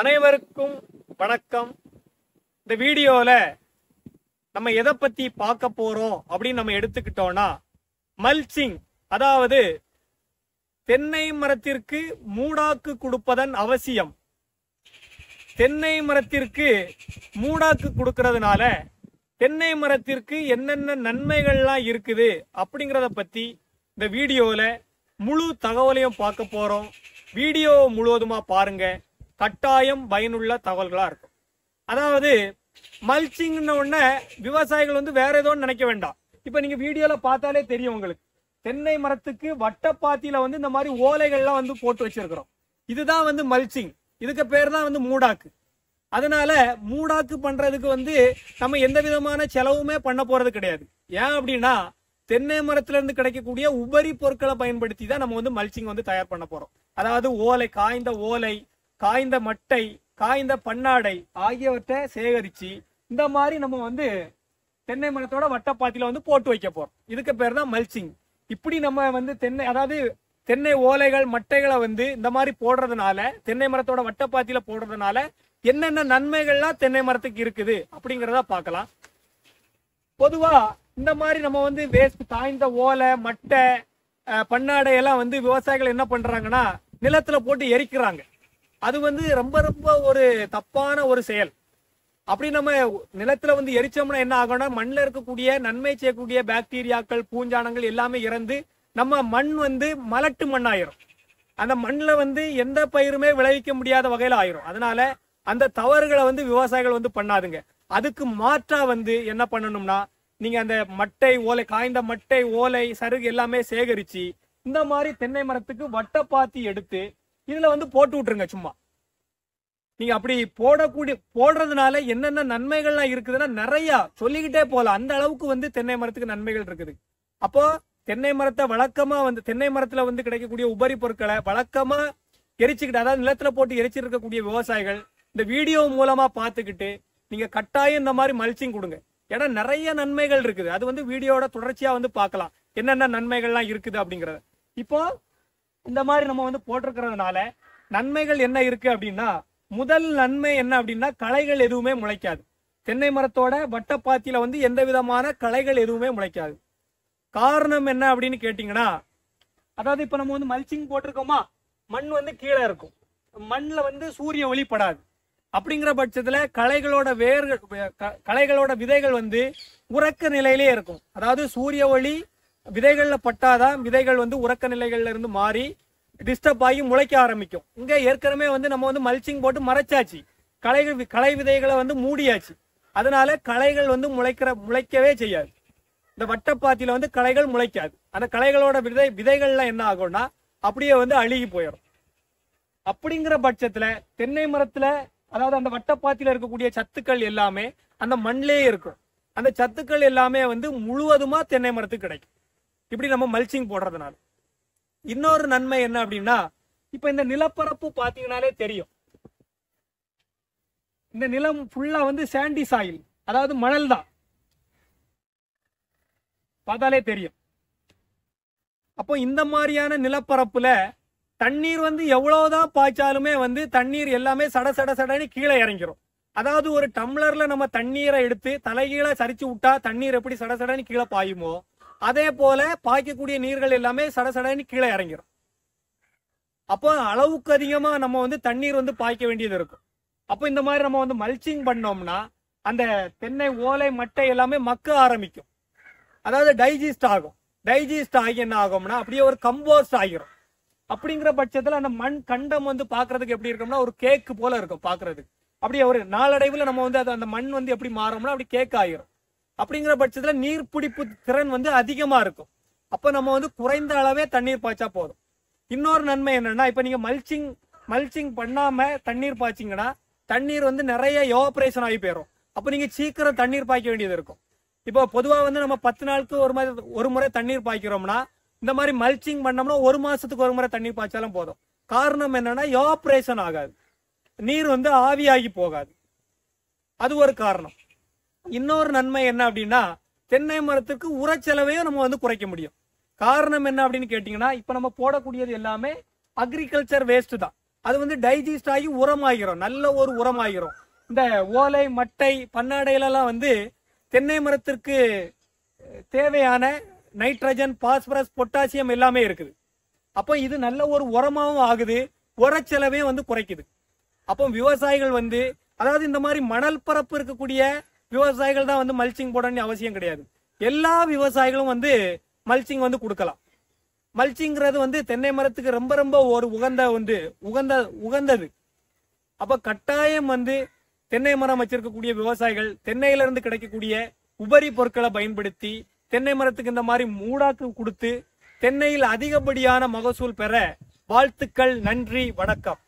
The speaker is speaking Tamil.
அனைவருக்கும் வணக்கம் இந்த வீடியோவில் நம்ம எதை பற்றி பார்க்க போகிறோம் அப்படின்னு நம்ம எடுத்துக்கிட்டோம்னா மல்ச்சிங் அதாவது தென்னை மரத்திற்கு மூடாக்கு கொடுப்பதன் அவசியம் தென்னை மரத்திற்கு மூடாக்கு கொடுக்கறதுனால தென்னை மரத்திற்கு என்னென்ன நன்மைகள்லாம் இருக்குது அப்படிங்கிறத பற்றி இந்த வீடியோவில் முழு தகவலையும் பார்க்க போகிறோம் வீடியோ முழுவதுமாக பாருங்கள் கட்டாயம் பயனுள்ள தகவல்களா இருக்கும் அதாவது மல்ச்சிங்ன உடனே விவசாயிகள் வந்து வேற ஏதோ நினைக்க வேண்டாம் இப்போ நீங்கள் வீடியோவில் பார்த்தாலே தெரியும் உங்களுக்கு தென்னை மரத்துக்கு வட்டப்பாத்தியில வந்து இந்த மாதிரி ஓலைகள்லாம் வந்து போட்டு வச்சிருக்கிறோம் இதுதான் வந்து மல்ச்சிங் இதுக்கு பேர் தான் வந்து மூடாக்கு அதனால மூடாக்கு பண்றதுக்கு வந்து நம்ம எந்த விதமான செலவுமே பண்ண போறது கிடையாது ஏன் அப்படின்னா தென்னை மரத்துல இருந்து கிடைக்கக்கூடிய உபரி பொருட்களை பயன்படுத்தி தான் நம்ம வந்து மல்ச்சிங் வந்து தயார் பண்ண போறோம் அதாவது ஓலை காய்ந்த ஓலை காய்ந்த மட்டை காய்ந்த பண்ணாடை ஆகியவற்றை சேகரித்து இந்த மாதிரி நம்ம வந்து தென்னை மரத்தோட வட்டப்பாத்தியில் வந்து போட்டு வைக்க போகிறோம் இதுக்கு பேர் தான் மல்ச்சிங் இப்படி நம்ம வந்து தென்னை அதாவது தென்னை ஓலைகள் மட்டைகளை வந்து இந்த மாதிரி போடுறதுனால தென்னை மரத்தோட வட்டப்பாத்தியில் போடுறதுனால என்னென்ன நன்மைகள்லாம் தென்னை மரத்துக்கு இருக்குது அப்படிங்கிறத பார்க்கலாம் பொதுவாக இந்த மாதிரி நம்ம வந்து வேஸ்ட் காய்ந்த ஓலை மட்டை பண்ணாடையெல்லாம் வந்து விவசாயிகள் என்ன பண்ணுறாங்கன்னா நிலத்தில் போட்டு எரிக்கிறாங்க அது வந்து ரொம்ப ரொம்ப ஒரு தப்பான ஒரு செயல் அப்படி நம்ம நிலத்துல வந்து எரிச்சோம்னா என்ன ஆகும்னா மண்ணில் இருக்கக்கூடிய நன்மை செய்யக்கூடிய பாக்டீரியாக்கள் பூஞ்சானங்கள் எல்லாமே இறந்து நம்ம மண் வந்து மலட்டு மண்ணாயிரும் அந்த மண்ணில் வந்து எந்த பயிருமே விளைவிக்க முடியாத வகையில் ஆயிரும் அதனால அந்த தவறுகளை வந்து விவசாயிகள் வந்து பண்ணாதுங்க அதுக்கு மாற்றா வந்து என்ன பண்ணணும்னா நீங்க அந்த மட்டை ஓலை காய்ந்த மட்டை ஓலை சருகு எல்லாமே சேகரிச்சு இந்த மாதிரி தென்னை மரத்துக்கு வட்டப்பாத்தி எடுத்து இதுல வந்து போட்டு விட்டுருங்க சும்மா நீங்க அப்படி போடக்கூடிய போடுறதுனால என்னென்ன நன்மைகள்லாம் இருக்குதுன்னா நிறைய சொல்லிக்கிட்டே போகலாம் அந்த அளவுக்கு வந்து தென்னை மரத்துக்கு நன்மைகள் இருக்குது அப்போ தென்னை மரத்தை வழக்கமா வந்து தென்னை மரத்துல வந்து கிடைக்கக்கூடிய உபரி பொருட்களை வழக்கமா எரிச்சுக்கிட்டு அதாவது நிலத்துல போட்டு எரிச்சிட்டு இருக்கக்கூடிய விவசாயிகள் இந்த வீடியோ மூலமா பார்த்துக்கிட்டு நீங்க கட்டாயம் இந்த மாதிரி மல்ச்சிங் கொடுங்க ஏன்னா நிறைய நன்மைகள் இருக்குது அது வந்து வீடியோட தொடர்ச்சியா வந்து பார்க்கலாம் என்னென்ன நன்மைகள்லாம் இருக்குது அப்படிங்கறத இப்போ இந்த மாதிரி நம்ம வந்து போட்டிருக்கிறதுனால நன்மைகள் என்ன இருக்கு அப்படின்னா முதல் நன்மை என்ன அப்படின்னா களைகள் எதுவுமே முளைக்காது தென்னை மரத்தோட வட்டப்பாத்தியில வந்து எந்த விதமான களைகள் எதுவுமே முளைக்காது காரணம் என்ன அப்படின்னு கேட்டீங்கன்னா அதாவது இப்ப நம்ம வந்து மல்ச்சிங் போட்டிருக்கோமா மண் வந்து கீழே இருக்கும் மண்ணில் வந்து சூரிய ஒளிப்படாது அப்படிங்கிற பட்சத்தில் களைகளோட வேர்கள் களைகளோட விதைகள் வந்து உறக்க நிலையிலே இருக்கும் அதாவது சூரிய ஒளி விதைகளில் பட்டாதான் விதைகள் வந்து உறக்க நிலைகள்ல இருந்து மாறி டிஸ்டர்ப் ஆகி முளைக்க ஆரம்பிக்கும் இங்கே ஏற்கனவே வந்து நம்ம வந்து மல்ச்சிங் போட்டு மறைச்சாச்சு களைகள் களை விதைகளை வந்து மூடியாச்சு அதனால களைகள் வந்து முளைக்கிற முளைக்கவே செய்யாது இந்த வட்டப்பாத்தியில வந்து களைகள் முளைக்காது அந்த களைகளோட விதை விதைகள்லாம் என்ன ஆகும்னா அப்படியே வந்து அழுகி போயிடும் அப்படிங்கிற பட்சத்துல தென்னை மரத்துல அதாவது அந்த வட்டப்பாத்தியில இருக்கக்கூடிய சத்துக்கள் எல்லாமே அந்த மண்ணிலேயே இருக்கும் அந்த சத்துக்கள் எல்லாமே வந்து முழுவதுமா தென்னை மரத்துக்கு கிடைக்கும் இப்படி நம்ம மல்ச்சிங் போடுறதுனால இன்னொரு நன்மை என்ன அப்படின்னா இப்ப இந்த நிலப்பரப்பு பாத்தீங்கன்னாலே தெரியும் இந்த நிலம் ஃபுல்லா வந்து சாண்டி சாயில் அதாவது மணல் தான் பார்த்தாலே தெரியும் அப்போ இந்த மாதிரியான நிலப்பரப்புல தண்ணீர் வந்து எவ்வளவுதான் பாய்ச்சாலுமே வந்து தண்ணீர் எல்லாமே சட சட சடன்னு கீழே இறங்கிரும் அதாவது ஒரு டம்ளர்ல நம்ம தண்ணீரை எடுத்து தலைகீழ சரிச்சு விட்டா தண்ணீர் எப்படி சட சடன்னு கீழே பாயுமோ அதே போல பாய்க்கக்கூடிய நீர்கள் எல்லாமே சடசடன்னு கீழே இறங்கிடும் அப்போ அளவுக்கு அதிகமாக நம்ம வந்து தண்ணீர் வந்து பாய்க்க வேண்டியது இருக்கும் அப்போ இந்த மாதிரி நம்ம வந்து மல்ச்சிங் பண்ணோம்னா அந்த தென்னை ஓலை மட்டை எல்லாமே மக்க ஆரம்பிக்கும் அதாவது டைஜிஸ்ட் ஆகும் டைஜிஸ்ட் ஆகி என்ன ஆகும்னா அப்படியே ஒரு கம்போஸ்ட் ஆகிரும் அப்படிங்கிற பட்சத்தில் அந்த மண் கண்டம் வந்து பார்க்கறதுக்கு எப்படி இருக்கும்னா ஒரு கேக்கு போல இருக்கும் பார்க்கறதுக்கு அப்படியே ஒரு நாளடைவில் நம்ம வந்து அது அந்த மண் வந்து எப்படி மாறோம்னா அப்படி கேக் ஆகிரும் அப்படிங்கிற பட்சத்தில் பிடிப்பு திறன் வந்து அதிகமாக இருக்கும் அப்போ நம்ம வந்து குறைந்த அளவே தண்ணீர் பாய்ச்சா போதும் இன்னொரு நன்மை என்னன்னா இப்போ நீங்கள் மல்ச்சிங் மல்ச்சிங் பண்ணாமல் தண்ணீர் பாய்ச்சிங்கன்னா தண்ணீர் வந்து நிறைய எவாப்ரேஷன் ஆகி போயிடும் அப்போ நீங்கள் சீக்கிரம் தண்ணீர் பாய்க்க வேண்டியது இருக்கும் இப்போ பொதுவாக வந்து நம்ம பத்து நாளுக்கு ஒரு மாதிரி ஒரு முறை தண்ணீர் பாய்க்கிறோம்னா இந்த மாதிரி மல்ச்சிங் பண்ணோம்னா ஒரு மாதத்துக்கு ஒரு முறை தண்ணீர் பாய்ச்சாலும் போதும் காரணம் என்னன்னா எவாப்ரேஷன் ஆகாது நீர் வந்து ஆவியாகி போகாது அது ஒரு காரணம் இன்னொரு நன்மை என்ன அப்படின்னா தென்னை மரத்துக்கு உரச்செலவையும் நம்ம வந்து குறைக்க முடியும் காரணம் என்ன அப்படின்னு கேட்டிங்கன்னா இப்போ நம்ம போடக்கூடியது எல்லாமே அக்ரிகல்ச்சர் வேஸ்ட் தான் அது வந்து டைஜஸ்ட் ஆகி உரமாகிறோம் நல்ல ஒரு உரமாகிறோம் இந்த ஓலை மட்டை பன்னாடையிலலாம் வந்து தென்னை மரத்திற்கு தேவையான நைட்ரஜன் பாஸ்பரஸ் பொட்டாசியம் எல்லாமே இருக்குது அப்போ இது நல்ல ஒரு உரமாகவும் ஆகுது உரச்செலவையும் வந்து குறைக்குது அப்போ விவசாயிகள் வந்து அதாவது இந்த மாதிரி மணல் பரப்பு இருக்கக்கூடிய விவசாயிகள் தான் வந்து மல்ச்சிங் போடணும்னு அவசியம் கிடையாது எல்லா விவசாயிகளும் வந்து மல்ச்சிங் வந்து கொடுக்கலாம் மல்ச்சிங்கிறது வந்து தென்னை மரத்துக்கு ரொம்ப ரொம்ப ஒரு உகந்த வந்து உகந்த உகந்தது அப்போ கட்டாயம் வந்து தென்னை மரம் வச்சிருக்கக்கூடிய விவசாயிகள் தென்னையிலிருந்து கிடைக்கக்கூடிய உபரி பொருட்களை பயன்படுத்தி தென்னை மரத்துக்கு இந்த மாதிரி மூடாக்கு கொடுத்து தென்னையில் அதிகப்படியான மகசூல் பெற வாழ்த்துக்கள் நன்றி வணக்கம்